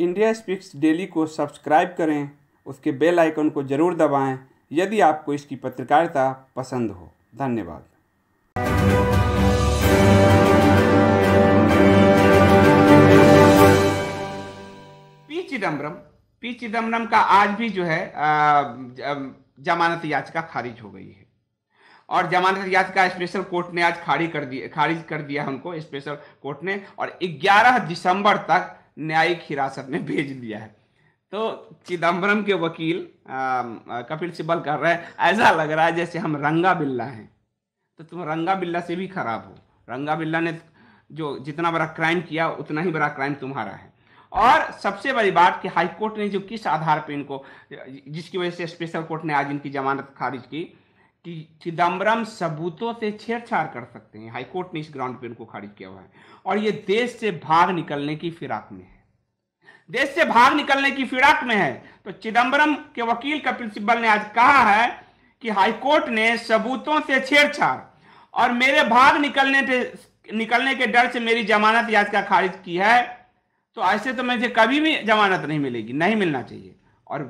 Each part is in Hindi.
इंडिया स्पीक्स डेली को सब्सक्राइब करें उसके बेल आइकन को ज़रूर दबाएं यदि आपको इसकी पत्रकारिता पसंद हो धन्यवाद पी चिदम्बरम पी चिदम्बरम का आज भी जो है जमानत याचिका खारिज हो गई है और जमानत याचिका स्पेशल कोर्ट ने आज खारिज कर दिया खारिज कर दिया उनको स्पेशल कोर्ट ने और 11 दिसंबर तक न्यायिक हिरासत में भेज दिया है तो चिदम्बरम के वकील कपिल सिब्बल कर रहे हैं ऐसा लग रहा है जैसे हम रंगा बिल्ला हैं तो तुम रंगा बिल्ला से भी खराब हो रंगा बिल्ला ने जो जितना बड़ा क्राइम किया उतना ही बड़ा क्राइम तुम्हारा है और सबसे बड़ी बात कि हाई कोर्ट ने जो किस आधार पर इनको जिसकी वजह से स्पेशल कोर्ट ने आज इनकी जमानत खारिज की कि चिदम्बरम सबूतों से छेड़छाड़ कर सकते हैं हाई कोर्ट ने इस ग्राउंड पे इनको खारिज किया हुआ है और ये देश से भाग निकलने की फिराक में है देश से भाग निकलने की फिराक में है तो चिदम्बरम के वकील का सिब्बल ने आज कहा है कि हाईकोर्ट ने सबूतों से छेड़छाड़ और मेरे भाग निकलने से निकलने के डर से मेरी जमानत याचिका खारिज की है तो ऐसे तो मुझे कभी भी जमानत नहीं मिलेगी नहीं मिलना चाहिए और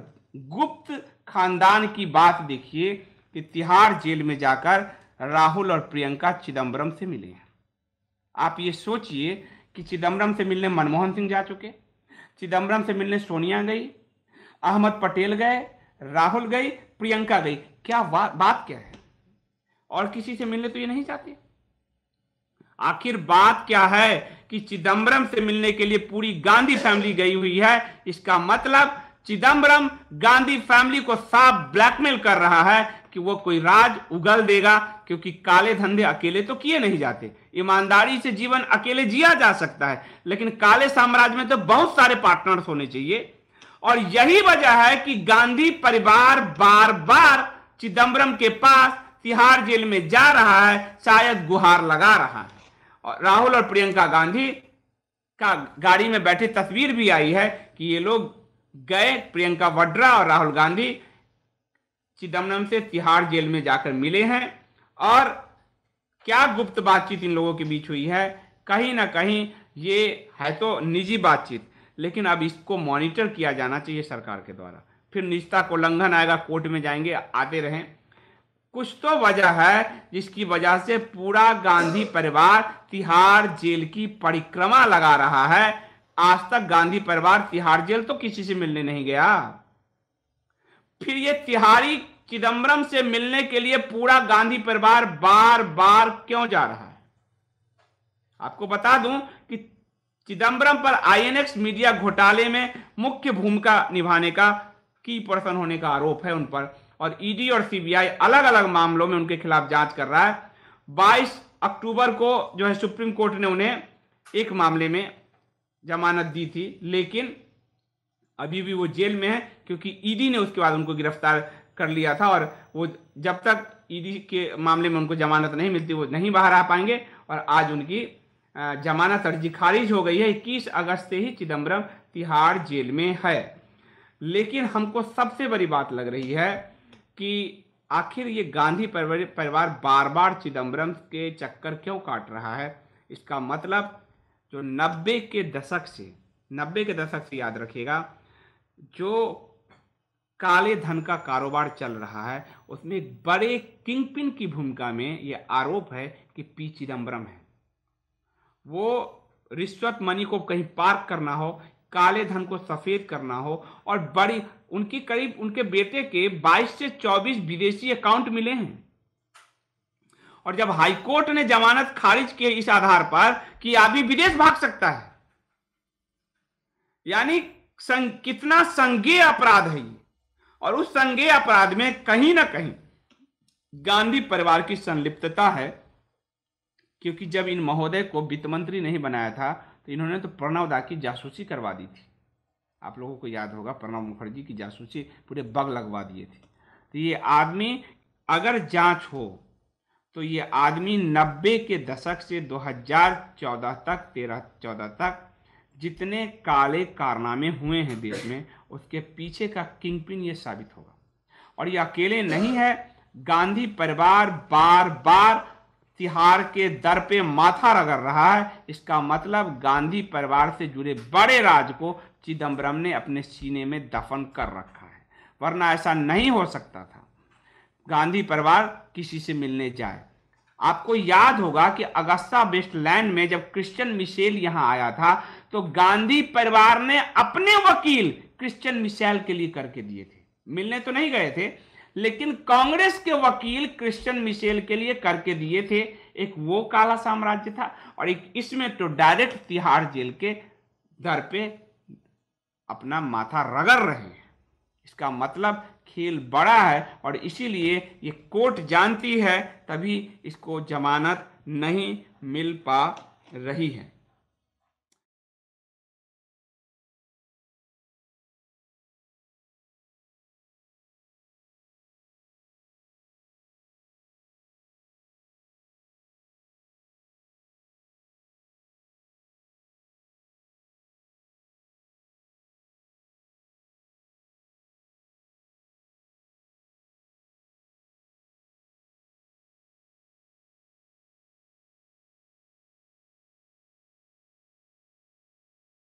गुप्त खानदान की बात देखिए कि तिहाड़ जेल में जाकर राहुल और प्रियंका चिदम्बरम से मिले हैं आप ये सोचिए कि चिदम्बरम से मिलने मनमोहन सिंह जा चुके चिदम्बरम से मिलने सोनिया गई अहमद पटेल गए राहुल गई प्रियंका गई क्या बा, बात क्या है और किसी से मिलने तो ये नहीं चाहते आखिर बात क्या है कि चिदम्बरम से मिलने के लिए पूरी गांधी फैमिली गई हुई है इसका मतलब चिदम्बरम गांधी फैमिली को साफ ब्लैकमेल कर रहा है कि वो कोई राज उगल देगा क्योंकि काले धंधे अकेले तो किए नहीं जाते ईमानदारी से जीवन अकेले जिया जा सकता है लेकिन काले साम्राज्य में तो बहुत सारे पार्टनर्स होने चाहिए और यही वजह है कि गांधी परिवार बार बार चिदम्बरम के पास तिहाड़ जेल में जा रहा है शायद गुहार लगा रहा है और राहुल और प्रियंका गांधी का गाड़ी में बैठी तस्वीर भी आई है कि ये लोग गए प्रियंका वड्रा और राहुल गांधी चिदम्बरम से तिहाड़ जेल में जाकर मिले हैं और क्या गुप्त बातचीत इन लोगों के बीच हुई है कहीं ना कहीं ये है तो निजी बातचीत लेकिन अब इसको मॉनिटर किया जाना चाहिए सरकार के द्वारा फिर निजता को उल्लंघन आएगा कोर्ट में जाएंगे आते रहें कुछ तो वजह है जिसकी वजह से पूरा गांधी परिवार तिहाड़ जेल की परिक्रमा लगा रहा है आज तक गांधी परिवार तिहाड़ जेल तो किसी से मिलने नहीं गया फिर ये तिहारी चिदम्बरम से मिलने के लिए पूरा गांधी परिवार बार बार क्यों जा रहा है आपको बता दूं कि चिदम्बरम पर आईएनएक्स मीडिया घोटाले में मुख्य भूमिका निभाने का की पर्सन होने का आरोप है उन पर और ईडी e और सीबीआई अलग अलग मामलों में उनके खिलाफ जांच कर रहा है 22 अक्टूबर को जो है सुप्रीम कोर्ट ने उन्हें एक मामले में जमानत दी थी लेकिन अभी भी वो जेल में है क्योंकि ईडी ने उसके बाद उनको गिरफ्तार कर लिया था और वो जब तक ईडी के मामले में उनको जमानत नहीं मिलती वो नहीं बाहर आ पाएंगे और आज उनकी जमानत अर्जी खारिज हो गई है इक्कीस अगस्त से ही चिदम्बरम तिहाड़ जेल में है लेकिन हमको सबसे बड़ी बात लग रही है कि आखिर ये गांधी परिवार बार बार चिदम्बरम के चक्कर क्यों काट रहा है इसका मतलब जो नब्बे के दशक से नब्बे के दशक से याद रखिएगा जो काले धन का कारोबार चल रहा है उसमें बड़े किंगपिन की भूमिका में ये आरोप है कि पी चिदम्बरम है वो रिश्वत मनी को कहीं पार्क करना हो काले धन को सफ़ेद करना हो और बड़ी उनकी करीब उनके बेटे के 22 से 24 विदेशी अकाउंट मिले हैं और जब हाईकोर्ट ने जमानत खारिज की इस आधार पर कि अभी विदेश भाग सकता है यानी संग, कितना संज्ञेय अपराध है ये और उस संगे अपराध में कहीं ना कहीं गांधी परिवार की संलिप्तता है क्योंकि जब इन महोदय को वित्त मंत्री नहीं बनाया था तो इन्होंने तो प्रणव दा की जासूसी करवा दी थी आप लोगों को याद होगा प्रणव मुखर्जी की जासूसी पूरे बग लगवा दिए थे तो ये आदमी अगर जांच हो तो ये आदमी नब्बे के दशक से 2014 तक तेरह चौदह तक जितने काले कारनामे हुए हैं देश में उसके पीछे का किंग पिन यह साबित होगा और यह अकेले नहीं है गांधी परिवार बार बार तिहार के दर पे माथा रगड़ रहा है इसका मतलब गांधी परिवार से जुड़े बड़े राज को चिदम्बरम ने अपने सीने में दफन कर रखा है वरना ऐसा नहीं हो सकता था गांधी परिवार किसी से मिलने जाए आपको याद होगा कि अगस्ता वेस्टलैंड में जब क्रिश्चियन मिशेल यहां आया था तो गांधी परिवार ने अपने वकील क्रिश्चियन मिसाइल के लिए करके दिए थे मिलने तो नहीं गए थे लेकिन कांग्रेस के वकील क्रिश्चियन मिशेल के लिए करके दिए थे एक वो काला साम्राज्य था और एक इसमें तो डायरेक्ट तिहाड़ जेल के दर पे अपना माथा रगड़ रहे हैं इसका मतलब खेल बड़ा है और इसीलिए ये कोर्ट जानती है तभी इसको जमानत नहीं मिल पा रही है